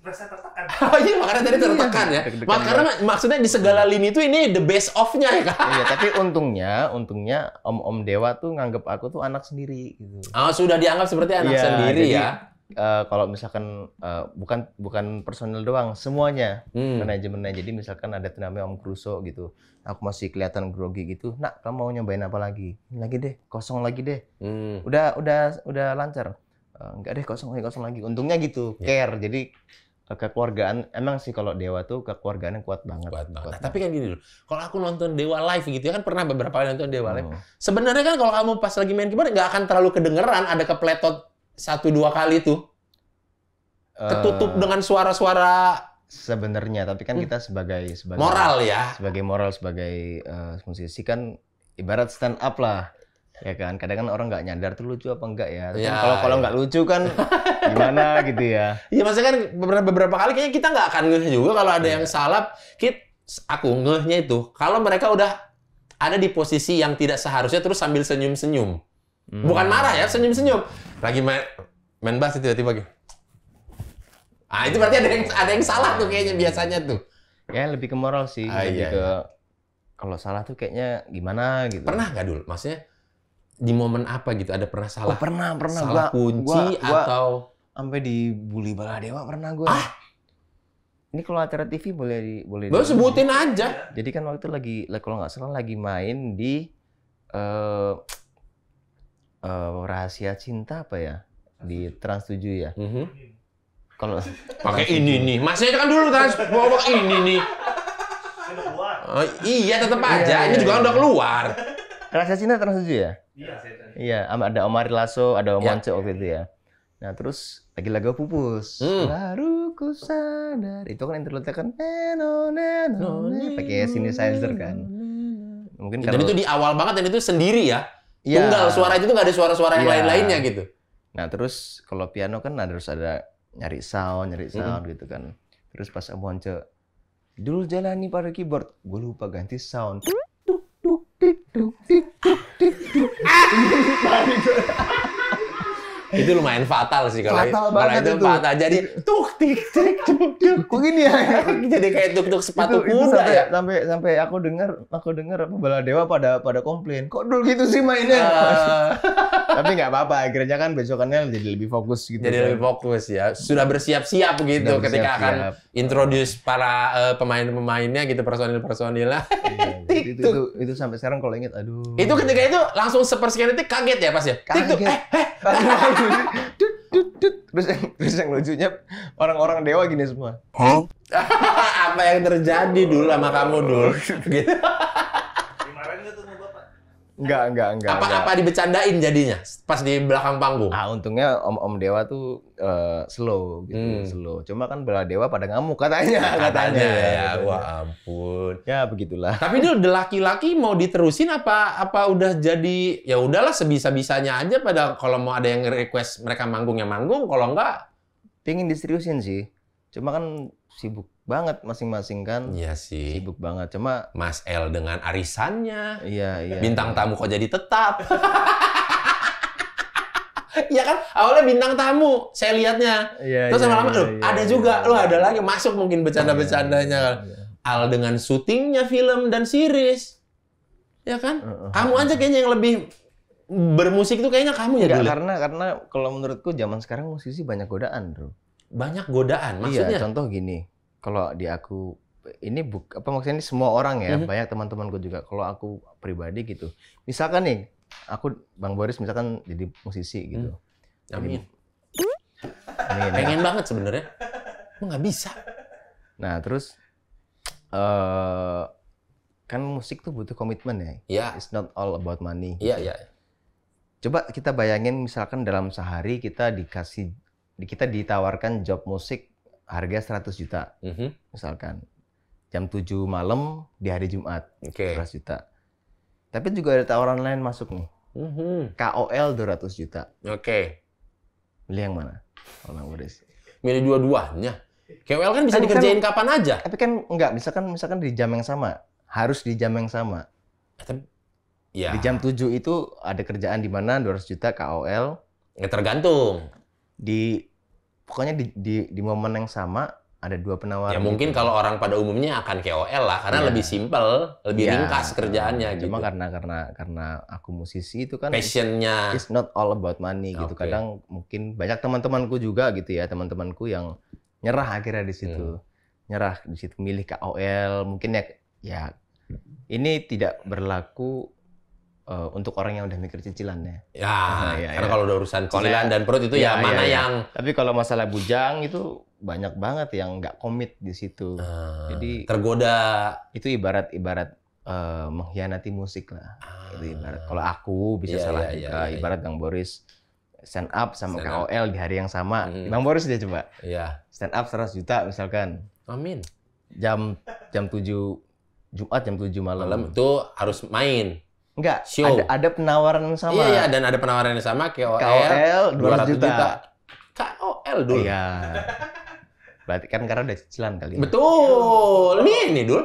berasa tertekan. <laughs> oh iya, makanya tadi iya, iya. tertekan iya. ya. Makanya maksudnya di segala iya. lini itu ini the best of-nya ya kak. Iya, tapi untungnya, untungnya om-om dewa tuh nganggep aku tuh anak sendiri gitu. Oh, sudah dianggap seperti anak iya, sendiri jadi, ya. Uh, kalau misalkan uh, bukan bukan personal doang semuanya hmm. manajemennya jadi misalkan ada namanya Om Kruso gitu aku masih kelihatan grogi gitu nak kamu mau nyobain apa lagi lagi deh kosong lagi deh hmm. udah udah udah lancar uh, enggak deh kosong lagi kosong lagi untungnya gitu yeah. care jadi Eh, kekeluargaan emang sih kalau Dewa tuh kekeluargaannya kuat banget. Kuat banget. Kuat nah, tapi kan gini dulu. Kalau aku nonton Dewa live gitu ya kan pernah beberapa kali nonton Dewa oh. live. Sebenarnya kan kalau kamu pas lagi main keyboard nggak akan terlalu kedengeran ada kepletot satu dua kali tuh. Eh, Ketutup uh, dengan suara-suara sebenarnya tapi kan hmm. kita sebagai sebagai moral ya. Sebagai moral sebagai uh, musisi kan ibarat stand up lah ya kan kadang kan orang nggak nyadar tuh lucu apa enggak ya kalau ya, kalau kalau ya. lucu kan <laughs> gimana gitu ya iya maksudnya kan beberapa, beberapa kali kayaknya kita nggak akan ngeh juga kalau ada ya. yang salah kit aku ngehnya itu kalau mereka udah ada di posisi yang tidak seharusnya terus sambil senyum senyum hmm. bukan marah ya senyum senyum lagi main main bass tiba-tiba gitu ah itu berarti ada yang ada yang salah tuh kayaknya biasanya tuh ya lebih ke moral sih ah, lebih iya, ke iya. kalau salah tuh kayaknya gimana gitu pernah nggak dulu maksudnya di momen apa gitu? Ada pernah salah? Oh, pernah, pernah. Salah gua, kunci gua, gua, atau sampai dibully dewa pernah gue. Ah. Ini kalau acara TV boleh di boleh. Lo sebutin aja. Jadi kan waktu itu lagi kalau nggak salah lagi main di uh, uh, rahasia cinta apa ya? Di Trans 7 ya. Mm -hmm. Kalau pakai ini nih. masih kan dulu Trans bawa ini nih. Oh, iya tetap iya, aja. Iya, ini juga iya. udah keluar. Rahasia cinta Trans 7 ya? Iya. ya, ada Omar Lasso, ada Om Monce ya. waktu itu ya. Nah, terus lagi lagu pupus. Hmm. Baru ku sadar. Itu kan interlude kan neno neno pakai synthesizer kan. Mungkin kalau... Dan itu di awal banget dan itu sendiri ya. ya. Tunggal suara itu tuh gak ada suara-suara yang ya. lain-lainnya gitu. Nah, terus kalau piano kan nah harus ada nyari sound, nyari hmm. sound hmm. gitu kan. Terus pas Om Monce, dulu jalani pada keyboard, gue lupa ganti sound. Duk, duk, duk, duk, duk, duk. ding, <laughs> ding. Ah! <laughs> itu lumayan fatal sih kalau fatal kalau itu, itu fatal jadi tuk tik tik tuk tuk begini ya <laughs> jadi kayak tuk tuk sepatu itu, kuda itu sampai, ya sampai sampai aku dengar aku dengar pembela dewa pada pada komplain kok dulu gitu sih mainnya uh... <laughs> tapi nggak apa-apa akhirnya kan besokannya jadi lebih fokus gitu jadi kan. lebih fokus ya sudah bersiap-siap gitu sudah ketika akan introduce para uh, pemain-pemainnya gitu personil-personilnya iya, <laughs> itu, itu, itu sampai sekarang kalau inget aduh itu ketika itu langsung sepersekian detik kaget ya pas ya kaget. Tik, eh, eh, eh terus yang terus yang lucunya orang-orang dewa gini semua. Huh? <laughs> Apa yang terjadi dulu sama kamu dulu? gitu. <laughs> Enggak, enggak, enggak. Apa enggak. apa dibecandain jadinya pas di belakang panggung? Ah, untungnya Om Om Dewa tuh uh, slow gitu, hmm. slow. Cuma kan bela Dewa pada ngamuk katanya, <laughs> katanya. katanya ya, ya wah ampun. Ya begitulah. Tapi dulu udah laki-laki mau diterusin apa apa udah jadi ya udahlah sebisa-bisanya aja pada kalau mau ada yang request mereka manggung ya manggung, kalau enggak pingin diseriusin sih. Cuma kan sibuk banget masing-masing kan. Iya sih. Sibuk banget. Cuma Mas L dengan arisannya. Iya, iya. Bintang iya. tamu kok jadi tetap. <laughs> Iya kan? Awalnya bintang tamu saya lihatnya. Iya, Terus iya, lama-lama iya, iya, iya, ada iya, juga iya, lo iya. ada lagi masuk mungkin bercanda-bercandanya kan. Iya, iya. Al dengan syutingnya film dan series. Ya kan? Uh, huh kamu aja kayaknya yang lebih bermusik itu kayaknya kamu ya dulu. karena karena kalau menurutku zaman sekarang musisi banyak godaan, Bro. Banyak godaan maksudnya. Iya, contoh gini kalau di aku ini buk, apa maksudnya ini semua orang ya, mm-hmm. banyak teman-temanku juga. Kalau aku pribadi gitu, misalkan nih, aku Bang Boris misalkan jadi musisi gitu. Mm. Amin. Ya. Pengen banget sebenarnya, nggak bisa. Nah terus, uh, kan musik tuh butuh komitmen ya. Yeah. It's not all about money. Iya yeah, Yeah. Coba kita bayangin misalkan dalam sehari kita dikasih, kita ditawarkan job musik harga 100 juta. Mm -hmm. Misalkan jam 7 malam di hari Jumat. Okay. 100 juta. Tapi juga ada tawaran lain masuk nih. Mm -hmm. KOL 200 juta. Oke. Okay. Beli yang mana? Orang Boris. Milih dua-duanya. KOL kan bisa kan, dikerjain kan, kapan aja. Tapi kan enggak, misalkan misalkan di jam yang sama. Harus di jam yang sama. Tapi, ya. Di jam 7 itu ada kerjaan di mana 200 juta KOL. Ya tergantung. Di pokoknya di, di, di momen yang sama ada dua penawaran. Ya gitu. mungkin kalau orang pada umumnya akan KOL lah karena ya. lebih simpel, lebih ya. ringkas kerjaannya Cuma gitu. Cuma karena karena karena aku musisi itu kan passionnya is not all about money okay. gitu. Kadang mungkin banyak teman-temanku juga gitu ya, teman-temanku yang nyerah akhirnya di situ. Hmm. Nyerah di situ milih KOL, mungkin ya ya ini tidak berlaku Eh, untuk orang yang udah mikir cicilan ya. Ya, ya karena ya. kalau udah urusan cicilan kalo ya, dan perut itu ya, ya mana ya, ya. yang. Tapi kalau masalah bujang itu banyak banget yang nggak komit di situ. Uh, Jadi tergoda. Itu ibarat-ibarat uh, eh, mengkhianati musik lah. Uh, ibarat. Kalau aku bisa ya, salah ya, ya, ya, ibarat ya, Bang Boris stand up sama stand KOL up. di hari yang sama. Hmm. Bang Boris dia coba. Iya. Stand up 100 juta misalkan. Amin. Jam jam 7 Jumat jam 7 malam. Malam itu harus main Enggak, show. Ada, ada penawaran sama. Iya, iya, dan ada penawaran yang sama KOL, KOL 200 juta. juta. KOL dulu. Iya. Berarti kan karena udah cicilan kali. Ya. Betul. Ini ini dulu.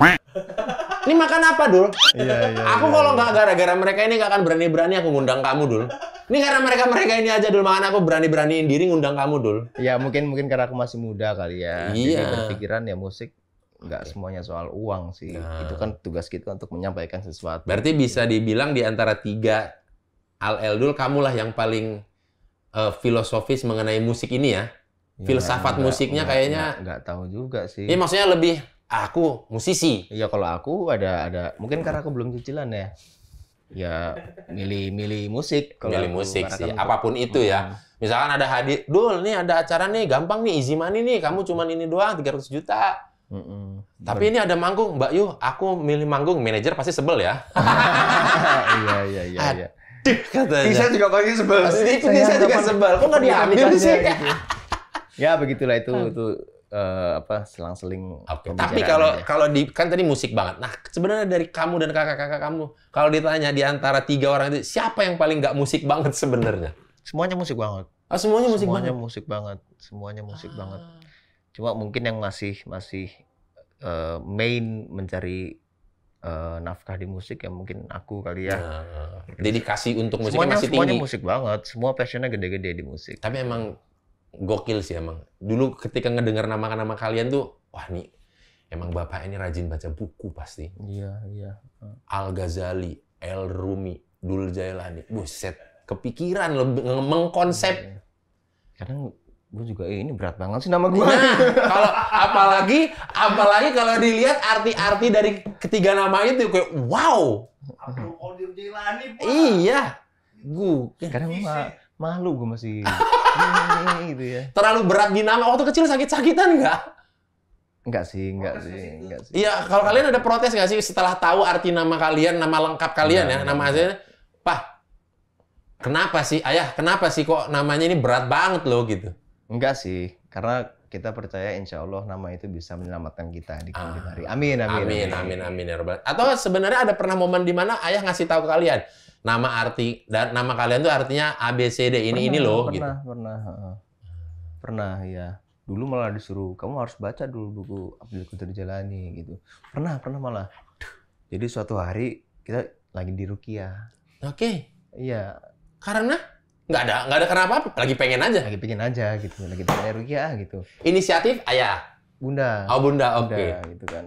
Ini makan apa dul? Iya iya. Aku iya, kalau nggak iya. gara-gara mereka ini nggak akan berani-berani aku ngundang kamu dul. Ini karena mereka mereka ini aja dul makan aku berani-beraniin diri ngundang kamu dul. Ya mungkin mungkin karena aku masih muda kali ya. Iya. Jadi berpikiran ya musik nggak okay. semuanya soal uang sih. Nah. Itu kan tugas kita untuk menyampaikan sesuatu. Berarti bisa dibilang di antara tiga Al Eldul kamulah yang paling uh, filosofis mengenai musik ini ya. ya Filsafat enggak, musiknya enggak, kayaknya enggak tahu juga sih. Ini maksudnya lebih aku musisi. Iya kalau aku ada ada mungkin karena aku belum cicilan ya. Ya milih-milih musik kalau milih musik sih kan apapun itu ya. Hmm. Misalkan ada hadir, Dul nih ada acara nih gampang nih easy money nih kamu cuman ini doang 300 juta Mm-mm. Tapi Ber- ini ada manggung, Mbak Yu. Aku milih manggung, manajer pasti sebel ya. <laughs> iya iya iya. iya. Aduh, katanya. juga pasti sebel. Tisa juga sebel. Kok nggak diambil sih? Gitu. ya begitulah itu hmm. itu uh, apa selang-seling. Okay. Tapi kalau aja. kalau di kan tadi musik banget. Nah sebenarnya dari kamu dan kakak-kakak kamu, kalau ditanya di antara tiga orang itu siapa yang paling nggak musik banget sebenarnya? Semuanya musik banget. Ah, semuanya musik semuanya banget. Semuanya musik banget. Semuanya musik ah. banget Cuma mungkin yang masih masih uh, main mencari uh, nafkah di musik ya mungkin aku kali ya. Nah, gitu. dedikasi untuk musik semuanya, masih tinggi. Semuanya musik banget, semua passionnya gede-gede di musik. Tapi emang gokil sih emang. Dulu ketika ngedengar nama-nama kalian tuh, wah nih emang bapak ini rajin baca buku pasti. Iya, iya. Al Ghazali, El Rumi, Dul Jailani. Buset, kepikiran lebih mengkonsep. Iya. Kadang gue juga eh ini berat banget sih nama gue. Nah, <laughs> kalau apalagi apalagi kalau dilihat arti-arti dari ketiga nama itu kayak wow. Abdul Iya. Gue kadang gue iya malu gue masih <laughs> gitu ya. Terlalu berat di nama waktu kecil sakit-sakitan nggak? Enggak sih, enggak sih, enggak sih. Iya, kalau kalian ada protes nggak sih setelah tahu arti nama kalian, nama lengkap kalian ya, nah, nama nah, aslinya? Nah. Pah, kenapa sih ayah? Kenapa sih kok namanya ini berat banget loh gitu? Enggak sih, karena kita percaya insya Allah nama itu bisa menyelamatkan kita di kemudian hari. Amin, amin, amin, amin, amin, ya Robert. Atau sebenarnya ada pernah momen di mana ayah ngasih tahu kalian nama arti dan nama kalian tuh artinya A B C D ini pernah, ini loh. Pernah, gitu. pernah, pernah ya. Dulu malah disuruh kamu harus baca dulu buku Abdul Qadir Jalani gitu. Pernah, pernah malah. Jadi suatu hari kita lagi di Rukia. Oke. Okay. Iya. Karena? Nggak ada, nggak ada kenapa lagi pengen aja. Lagi pengen aja gitu, lagi pengen energi ya ah, gitu. Inisiatif ayah. Bunda. Oh bunda, oke. Okay. Gitu kan.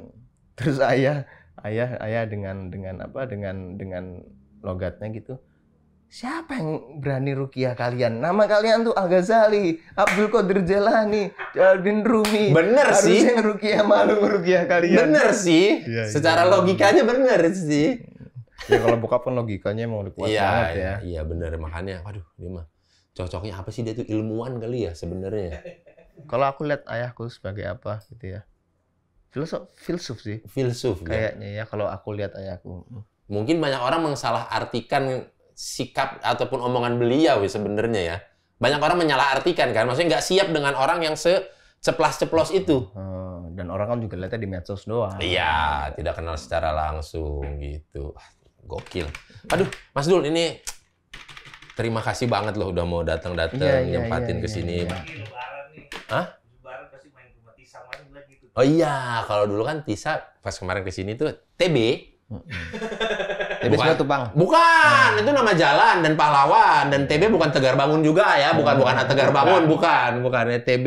Terus ayah, ayah, ayah dengan dengan apa, dengan dengan logatnya gitu. Siapa yang berani rukiah kalian? Nama kalian tuh Al Ghazali, Abdul Qadir Jelani Jalbin Rumi. Bener Harusnya sih. Harusnya rukiah malu rukiah kalian. Bener sih. Ya, Secara ya. logikanya bener sih ya kalau buka pun kan logikanya mau dikuat ya, banget iya, ya. Iya, bener makanya. Waduh, ini mah cocoknya apa sih dia tuh ilmuwan kali ya sebenarnya. <laughs> Kalau aku lihat ayahku sebagai apa gitu ya. Filosof, filsuf sih. Filsuf ya. kayaknya ya, ya kalau aku lihat ayahku. Mm. Mungkin banyak orang artikan sikap ataupun omongan beliau ya sebenarnya ya. Banyak orang menyalah artikan kan, maksudnya nggak siap dengan orang yang se seceplas-ceplos itu. Oh, dan orang kan juga lihatnya di medsos doang. Iya, tidak kenal secara langsung gitu. Gokil. Aduh, Mas Dul ini terima kasih banget loh udah mau datang-datang yeah, yeah, nyempatin yeah, ke iya, iya, sini. Yeah, yeah. Hah? Oh iya, kalau dulu kan Tisa pas kemarin ke sini tuh TB. TB bukan, Tupang. Bukan, ah. itu nama jalan dan pahlawan dan TB bukan Tegar Bangun juga ya, bukan bukan mm. Tegar Bangun, bukan, bukan ya TB.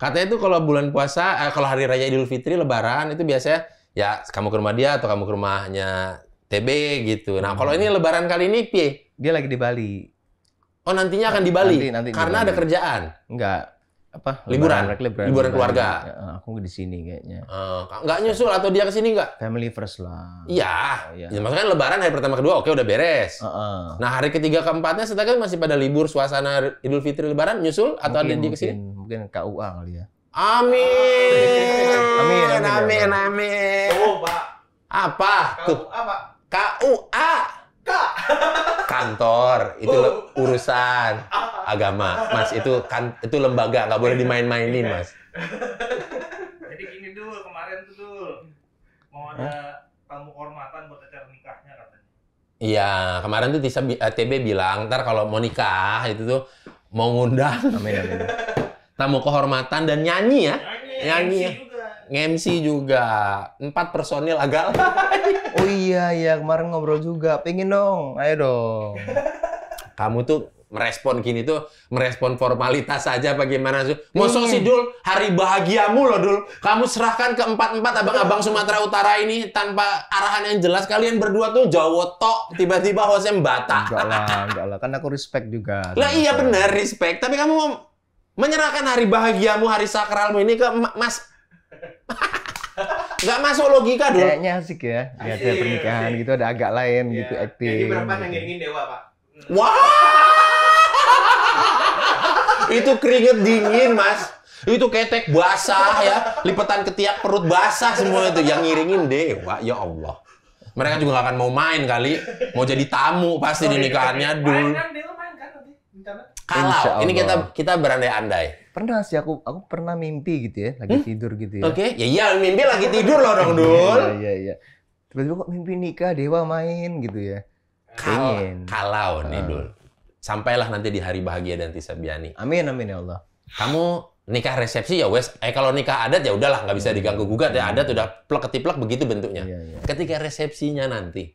Katanya itu kalau bulan puasa, eh, kalau hari raya Idul Fitri Lebaran itu biasanya ya kamu ke rumah dia atau kamu ke rumahnya TB gitu. Nah, kalau hmm. ini lebaran kali ini pie Dia lagi di Bali. Oh, nantinya akan di Bali. Nanti, nanti Karena di Bali. ada kerjaan. Enggak. Apa? Liburan. Liburan, liburan, liburan keluarga. Ya, ah, aku di sini kayaknya. Uh, enggak nyusul atau dia ke sini enggak? Family first lah. Iya. Oh, iya. Ya, maksudnya kan lebaran hari pertama kedua oke udah beres. Uh, uh. Nah, hari ketiga keempatnya setelah kan masih pada libur suasana Idul Fitri lebaran nyusul atau mungkin, ada dia ke sini? Mungkin, mungkin KUA kali ya. Amin. Amin. Amin. Amin. amin. amin. Oh, Pak. Apa? Tuh. Apa? K KUA. K. <laughs> Kantor itu oh. urusan agama, Mas. Itu kan itu lembaga nggak boleh dimain-mainin, Mas. <laughs> Jadi gini dulu kemarin tuh dulu mau ada huh? tamu kehormatan buat acara nikahnya katanya. Iya, kemarin tuh Tisa eh, TB bilang ntar kalau mau nikah itu tuh mau ngundang amin, amin. <laughs> tamu kehormatan dan nyanyi ya. Nyanyi. nyanyi. nyanyi ngemsi juga. Empat personil agak <laughs> Oh iya, iya. Kemarin ngobrol juga. Pengen dong. Ayo dong. <laughs> Kamu tuh merespon gini tuh merespon formalitas saja bagaimana sih? Mau sih Dul, hari bahagiamu loh Dul. Kamu serahkan ke empat-empat abang-abang <laughs> Sumatera Utara ini tanpa arahan yang jelas. Kalian berdua tuh Jawa tok, tiba-tiba yang Bata. Enggak lah, enggak lah. Kan aku respect juga. Lah iya benar respect, tapi kamu mau menyerahkan hari bahagiamu, hari sakralmu ini ke Mas nggak masuk logika dong. Kayaknya asik ya. Lihat ada pernikahan gitu ada agak lain yeah. gitu acting. Jadi berapa yang ngiringin gitu. dewa pak. Wah. itu keringet dingin mas. Itu ketek basah ya. Lipetan ketiak perut basah semua itu. Yang ngiringin dewa ya Allah. Mereka juga gak akan mau main kali. Mau jadi tamu pasti oh, di nikahannya dulu. Kan, kan, Kalah. Ini kita kita berandai-andai. Pernah sih aku aku pernah mimpi gitu ya, lagi hmm? tidur gitu ya. Oke, okay. ya iya mimpi lagi tidur loh dong Dul. Iya iya iya. tiba kok mimpi nikah dewa main gitu ya. Kalau kalau nih ah. Dul. Sampailah nanti di hari bahagia dan tisabiani. Amin amin ya Allah. Kamu nikah resepsi ya wes eh kalau nikah adat ya udahlah nggak bisa iya, diganggu gugat ya iya. adat udah plek ketiplek begitu bentuknya. Iya, iya. Ketika resepsinya nanti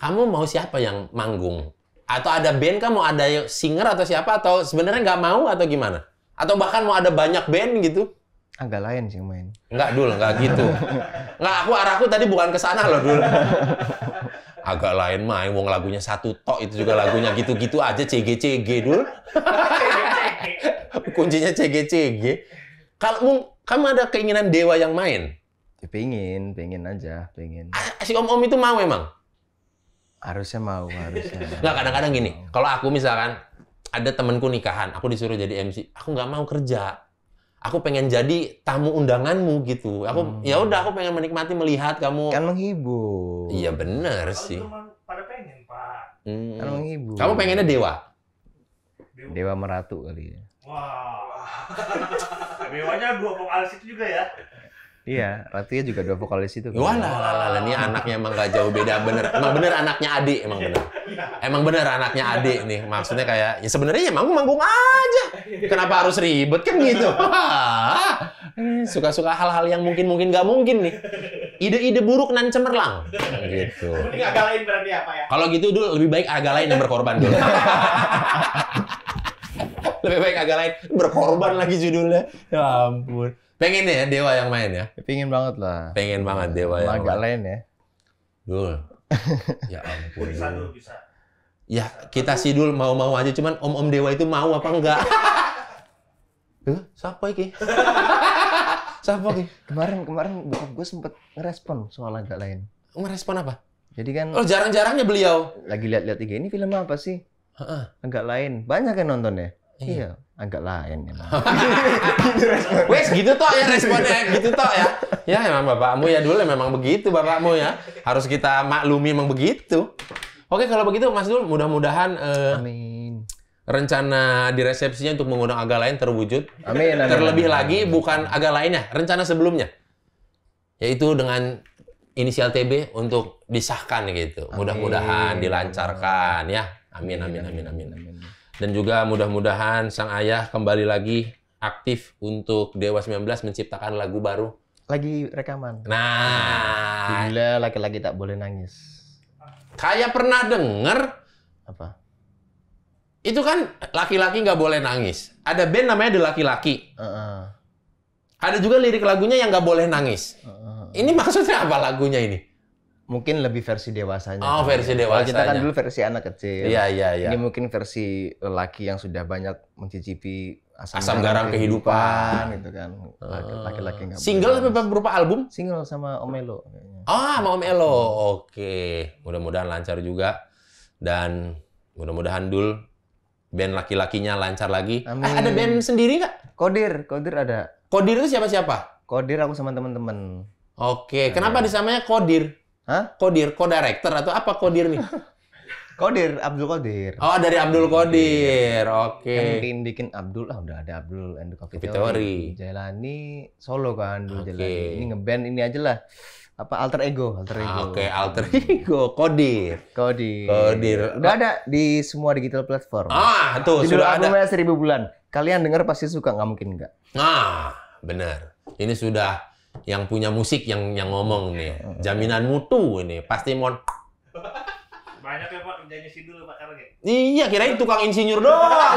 kamu mau siapa yang manggung? Atau ada band kamu ada singer atau siapa atau sebenarnya nggak mau atau gimana? Atau bahkan mau ada banyak band gitu? Agak ah, lain sih main. Enggak, Dul. Enggak gitu. Enggak, aku arahku tadi bukan ke sana loh, Dul. Agak lain main. Wong lagunya satu tok, itu juga lagunya gitu-gitu aja. CGCG, Dul. <laughs> Kuncinya CGCG. Kalau kamu ada keinginan dewa yang main? Ya, pengen, pengen aja, pengen. Ah, si om-om itu mau emang? Harusnya mau, harusnya. Nggak, kadang-kadang gini. Kalau aku misalkan, ada temanku nikahan, aku disuruh jadi MC. Aku nggak mau kerja. Aku pengen jadi tamu undanganmu gitu. Aku hmm. ya udah aku pengen menikmati melihat kamu. Kan menghibur. Iya benar sih. Pada pengen pak. Hmm. Kan menghibur. Kamu pengennya dewa. Dewa meratu kali ya. Wow. <laughs> Dewanya gua mau Alis itu juga ya. Iya, Ratia juga dua vokalis itu. Kan. Wah, lah, lah, lah, ini anaknya emang gak jauh beda bener. Emang bener anaknya adik emang iya. bener. Emang bener anaknya adik nih. Maksudnya kayak, ya sebenarnya ya emang manggung aja. Kenapa harus ribet kan gitu? <laughs> Suka-suka hal-hal yang mungkin-mungkin gak mungkin nih. Ide-ide buruk nan cemerlang. Gitu. agak lain berarti apa ya? Kalau gitu dulu lebih baik agak lain yang berkorban dulu. <laughs> lebih baik agak lain berkorban lagi judulnya. Ya ampun. Pengen ya Dewa yang main ya? Pengen banget lah. Pengen banget Dewa yang Agak lain ya. Dul. <laughs> ya ampun. Bisa dulu bisa. Ya kita sih dul mau-mau aja cuman om-om Dewa itu mau apa enggak? Eh, <laughs> siapa ini? <laughs> siapa ini? Kemarin kemarin bokap gue sempet ngerespon soal agak lain. Ngerespon apa? Jadi kan Oh, jarang-jarangnya beliau. Lagi lihat-lihat IG ini film apa sih? Heeh. Agak lain. Banyak yang nonton ya? Iya. iya, agak lain ya. <laughs> Wes gitu toh ya responnya, gitu toh ya. Ya memang bapakmu ya dulu memang begitu bapakmu ya. Harus kita maklumi memang begitu. Oke kalau begitu Mas Dul, mudah-mudahan uh, Amin. Rencana di resepsinya untuk mengundang agak lain terwujud. Amin. amin Terlebih amin, lagi amin. bukan agak lainnya, rencana sebelumnya. Yaitu dengan inisial TB untuk disahkan gitu. Mudah-mudahan dilancarkan ya. amin amin amin amin. amin. Dan juga mudah-mudahan sang ayah kembali lagi aktif untuk Dewa 19 menciptakan lagu baru. Lagi rekaman. Nah. Gila laki-laki tak boleh nangis. Kayak pernah denger. Apa? Itu kan laki-laki nggak -laki boleh nangis. Ada band namanya The Laki-Laki. Uh -uh. Ada juga lirik lagunya yang nggak boleh nangis. Uh -uh. Ini maksudnya apa lagunya ini? mungkin lebih versi dewasanya. Oh, versi dewasa. kita kan dulu versi anak kecil. Iya, iya, iya. Ini mungkin versi lelaki yang sudah banyak mencicipi asam, asam garam, garam kehidupan, kehidupan gitu kan. Laki-laki enggak. Eh, single Single berupa, berupa album? Single sama Omelo. Elo. Ah, sama Omelo. Elo. Oke. Mudah-mudahan lancar juga dan mudah-mudahan Dul band laki-lakinya lancar lagi. Amin. Eh, ada band sendiri nggak? Kodir, Kodir ada. Kodir itu siapa-siapa? Kodir aku sama teman-teman. Oke, kenapa disamanya Kodir? Hah? Kodir, co-director atau apa Kodir nih? <laughs> Kodir, Abdul Kodir. Oh, dari Abdul Kodir. Oke. Okay. Yang bikin, Abdul ah udah ada Abdul and the Coffee, Coffee Theory. Jalani solo kan dulu okay. Jalani. Ini ngeband ini aja lah. Apa alter ego, alter ah, ego. Oke, okay, alter ego, Kodir. Kodir. Kodir. Udah ada di semua digital platform. Ah, tuh Judul sudah albumnya ada. Seribu Bulan. Kalian dengar pasti suka, nggak mungkin nggak. Ah, benar. Ini sudah yang punya musik yang yang ngomong nih. Iya, iya. Jaminan mutu ini pasti mon. Banyak ya Pak kerjanya sidul Pak Karge. Iya, kirain tukang insinyur doang.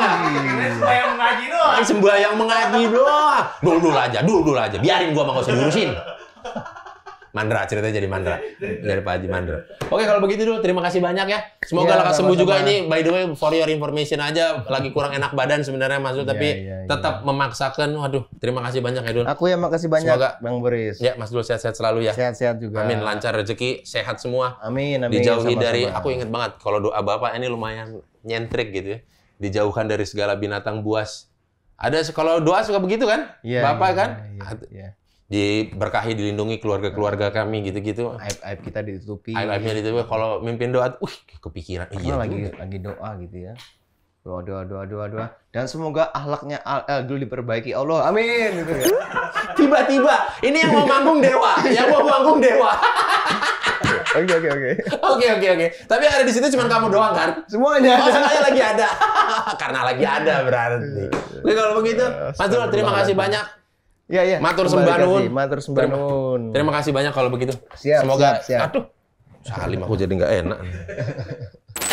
<laughs> yang mengaji doang. yang mengaji doang. Dulu aja, dulu aja. Biarin gua mah gak usah diurusin. Mandra ceritanya jadi Mandra <laughs> dari Pak Haji Mandra. Oke kalau begitu dulu terima kasih banyak ya. Semoga yeah, lekas sembuh juga ini by the way for your information aja lagi kurang enak badan sebenarnya Mas Dul iya, tapi yeah, iya. tetap memaksakan. Waduh terima kasih banyak ya Dul. Aku yang makasih banyak Semoga, Bang Boris. Ya Mas Dul sehat-sehat selalu ya. Sehat-sehat juga. Amin lancar rezeki sehat semua. Amin amin. Dijauhi sama-sama. dari aku inget banget kalau doa Bapak ini lumayan nyentrik gitu ya. Dijauhkan dari segala binatang buas. Ada kalau doa suka begitu kan? Yeah, Bapak yeah, kan? Yeah, yeah diberkahi dilindungi keluarga-keluarga kami gitu-gitu aib aib kita ditutupi aib aibnya ditutupi kalau mimpin doa uh kepikiran iya lagi juga. lagi doa gitu ya doa doa doa doa doa dan semoga ahlaknya al eh, dulu diperbaiki ya Allah amin gitu ya. <laughs> tiba-tiba ini yang mau manggung dewa yang mau manggung dewa <laughs> Oke oke oke. Oke oke oke. Tapi ada di situ cuma kamu doang kan? Semuanya. Oh, semuanya lagi ada. <laughs> Karena lagi ada berarti. Oke kalau begitu, Mas Dul terima kasih banyak Iya, iya. Matur sembah nuwun. Matur sembah nuwun. Terima, terima kasih banyak kalau begitu. Siap, Semoga siap, siap. aduh. Salim aku jadi nggak enak. <laughs>